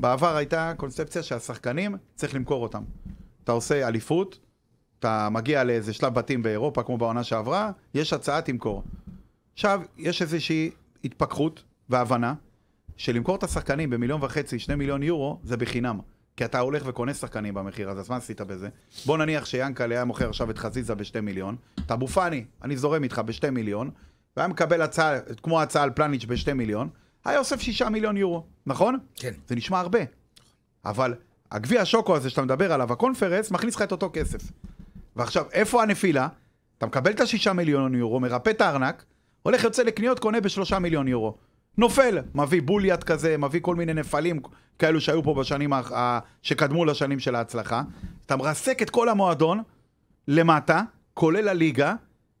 בעבר הייתה קונספציה שהשחקנים, צריך למכור אותם. אתה עושה אליפות, אתה מגיע לאיזה שלב בתים באירופה, כמו בעונה שעברה, יש הצעה, תמכור. עכשיו, יש איזושהי התפכחות והבנה שלמכור את השחקנים במיליון וחצי, שני מיליון יורו, זה בחינם. כי אתה הולך וקונה שחקנים במחיר הזה, אז מה עשית בזה? בוא נניח שיאנקל'ה היה מוכר עכשיו את חזיזה בשתי מיליון, את אבו פאני, אני זורם איתך בשתי מיליון, והיה מקבל הצעה, כמו הצעה על פלניץ' בשתי מיליון, היה אוסף שישה מיליון יורו, נכון? כן. זה נשמע הרבה. אבל הגביע השוקו הזה שאתה מדבר עליו, הקונפרנס, מכניס לך את אותו כסף. ועכשיו, איפה הנפילה? אתה מקבל את השישה מיליון יורו, מרפא את הארנק, הולך יוצא לקניות, קונה בשלושה מיליון יורו. נופל, מביא בוליאט כזה, מביא כל מיני נפלים כאלו שהיו פה בשנים, ה... שקדמו לשנים של ההצלחה. אתה מרסק את כל המועדון למטה, כולל הליגה,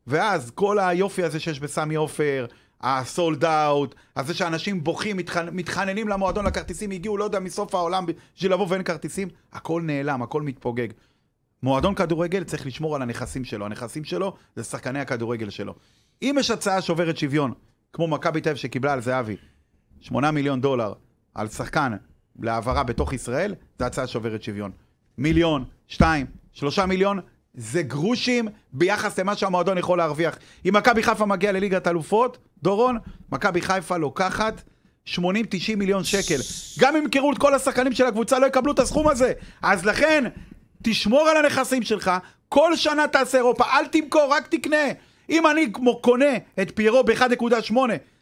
ואז כל היופי הזה שיש בסמי עופר, הסולד אאוט, הזה שאנשים בוכים, מתחנ... מתחננים למועדון, לכרטיסים, הגיעו, לא יודע, מסוף העולם בשביל לבוא ואין כרטיסים, הכל נעלם, הכל מתפוגג. מועדון כדורגל צריך לשמור על הנכסים שלו, הנכסים שלו זה שחקני הכדורגל שלו. אם יש הצעה שוברת שוויון, כמו מכבי תל שקיבלה על זהבי, 8 מיליון דולר על שחקן להעברה בתוך ישראל, זה הצעה שוברת שוויון. מיליון, 2, 3 מיליון, זה גרושים ביחס למה שהמועדון יכול להרוויח. אם מכבי חיפה מגיע לליגת אלופות, דורון, מכבי חיפה לוקחת 80-90 מיליון שקל. גם אם ימכרו את כל השחקנים של הקבוצה, לא יקבלו את הסכום הזה. אז לכן, תשמור על הנכסים שלך, כל שנה תעשה אירופה, אל תמכור, רק תקנה. אם אני קונה את פיירו ב-1.8,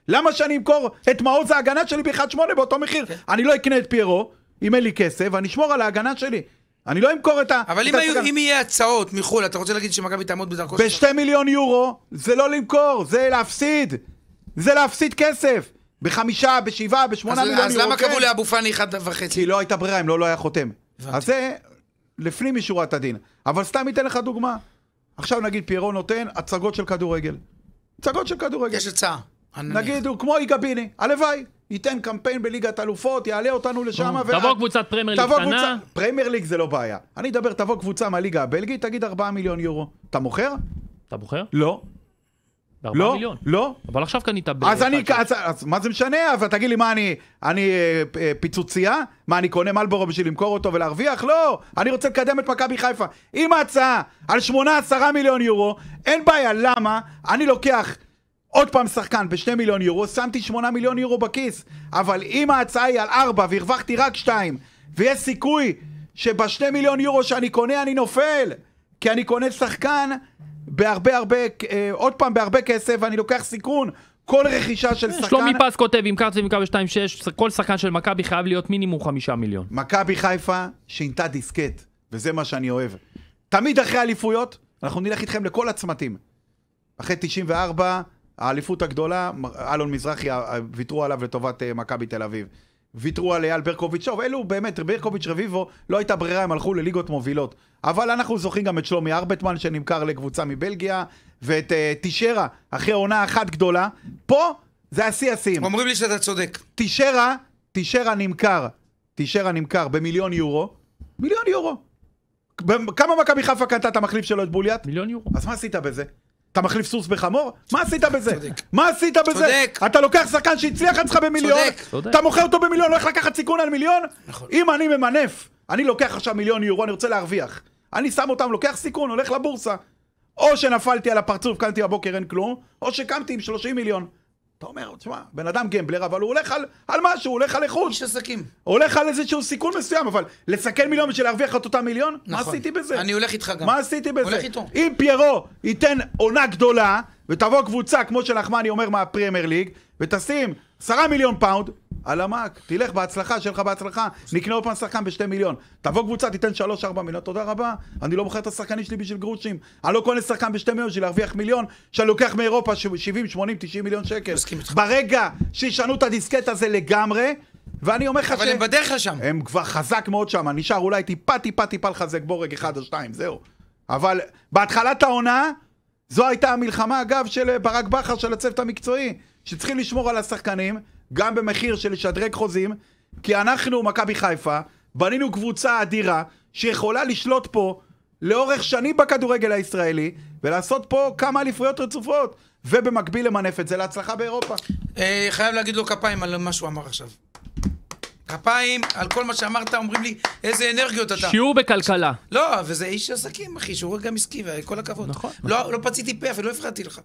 למה שאני אמכור את מעוז ההגנה שלי ב-1.8 באותו מחיר? כן. אני לא אקנה את פיירו, אם אין לי כסף, אני אשמור על ההגנה שלי. אני לא אמכור את ה... אבל אם, היו, אם יהיה הצעות מחו"ל, אתה רוצה להגיד שמכבי תעמוד בדרכו של... בשתי מיליון יורו, זה לא למכור, זה להפסיד. זה להפסיד כסף. בחמישה, בשבעה, בשמונה מיליון יורו. אז למה קבעו כן. לאבו פאני אחד וחצי? כי לא הייתה ברירה, אם לא, לא היה חותם. אז זה לפנים משורת הדין. אבל סתם אתן לך דוגמה. עכשיו נגיד פיירו נותן הצגות של כדורגל. הצגות של כדורגל. יש הצעה. נגיד הוא כמו איגביני, הלוואי. ייתן קמפיין בליגת אלופות, יעלה אותנו לשם. ו... תבוא קבוצת פרמייר ליג קטנה. קבוצה... פרמייר ליג זה לא בעיה. אני אדבר, תבוא קבוצה מהליגה הבלגית, תגיד 4 מיליון יורו. אתה מוכר? אתה מוכר? לא. ב-4 לא, מיליון. לא. אבל עכשיו קנית ב... אז אני, אז, אז מה זה משנה? אבל תגיד לי, מה אני, אני אה, אה, פיצוצייה? מה, אני קונה מלבורו בשביל למכור אותו ולהרוויח? לא! אני רוצה לקדם את מכבי חיפה. עם ההצעה על 8-10 מיליון יורו, אין בעיה, למה? אני לוקח עוד פעם שחקן בשני מיליון יורו, שמתי שמונה מיליון יורו בכיס. אבל אם ההצעה היא על ארבע והרווחתי רק שתיים, ויש סיכוי שבשני מיליון יורו שאני קונה אני נופל, כי אני קונה שחקן בהרבה הרבה, אה, עוד פעם בהרבה כסף, ואני לוקח סיכון. כל רכישה של שחקן... שלומי פס כותב, אם קרצב ומכבי 2-6, כל שחקן של מכבי חייב להיות מינימום חמישה מיליון. מכבי חיפה שינתה דיסקט, וזה מה שאני אוהב. תמיד אחרי אליפויות, אנחנו נלך איתכם לכל הצמתים. אחרי 94, האליפות הגדולה, אלון מזרחי ויתרו עליו לטובת אה, מכבי תל אביב. ויתרו על אייל ברקוביץ', טוב, אלו באמת, ברקוביץ' רביבו, לא הייתה ברירה, הם הלכו לליגות מובילות. אבל אנחנו זוכרים גם את שלומי ארבטמן שנמכר לקבוצה מבלגיה, ואת uh, טישרה, אחרי עונה אחת גדולה. פה זה השיא השיאים. אומרים לי שאתה צודק. טישרה, טישרה נמכר, טישרה נמכר במיליון יורו, מיליון יורו. כמה מכבי חיפה קנתה את המחליף שלו את בוליאט? מיליון יורו. אז מה עשית בזה? אתה מחליף סוס בחמור? מה עשית בזה? צודק. מה עשית בזה? צודק. אתה לוקח שחקן שהצליח אצלך במיליון, צודק. אתה מוכר אותו במיליון, הולך לקחת סיכון על מיליון? נכון. אם אני ממנף, אני לוקח עכשיו מיליון יורו, אני רוצה להרוויח. אני שם אותם, לוקח סיכון, הולך לבורסה. או שנפלתי על הפרצוף, קמתי בבוקר, אין כלום, או שקמתי עם 30 מיליון. אתה אומר, תשמע, בן אדם גמבלר, אבל הוא הולך על, על משהו, הוא הולך על איכות. איש עסקים. הוא הולך על איזשהו סיכון מסוים, אבל לסכן מיליון בשביל להרוויח את אותה מיליון? נכון. מה עשיתי בזה? אני הולך איתך גם. מה עשיתי בזה? הולך איתו. אם פיירו ייתן עונה גדולה, ותבוא קבוצה, כמו שנחמני אומר, מהפרמייר ליג, ותשים עשרה מיליון פאונד, על המאק, תלך בהצלחה, שיהיה לך בהצלחה, נקנה עוד פעם שחקן בשתי מיליון. תבוא קבוצה, תיתן שלוש, ארבע מיליון, תודה רבה, אני לא מוכר את השחקנים שלי בשביל גרושים. אני לא קונה שחקן בשתי מיליון בשביל להרוויח מיליון, שאני לוקח מאירופה שבעים, שמונים, תשעים מיליון שקל. ברגע שישנו את הדיסקט הזה לגמרי, ואני אומר לך ש... אבל הם בדרך לשם. הם כבר חזק מאוד שם, נשאר אולי טיפה, טיפה, טיפה לחזק בורג אחד או שתיים, זהו. אבל בהתחלת העונה, זו הייתה המלחמה, אגב, של ברק בכר, של הצוות המקצועי, שצריכים לשמור על השחקנים, גם במחיר של לשדרג חוזים, כי אנחנו, מכבי חיפה, בנינו קבוצה אדירה שיכולה לשלוט פה לאורך שנים בכדורגל הישראלי, ולעשות פה כמה אליפויות רצופות, ובמקביל למנף את זה להצלחה באירופה. אה, חייב להגיד לו כפיים על מה שהוא אמר עכשיו. כפיים על כל מה שאמרת, אומרים לי, איזה אנרגיות אתה. שיעור בכלכלה. לא, וזה איש עסקים, אחי, שהוא גם עסקי, וכל הכבוד. נכון. לא, נכון. לא פציתי פה, אפילו לא הפרעתי לך.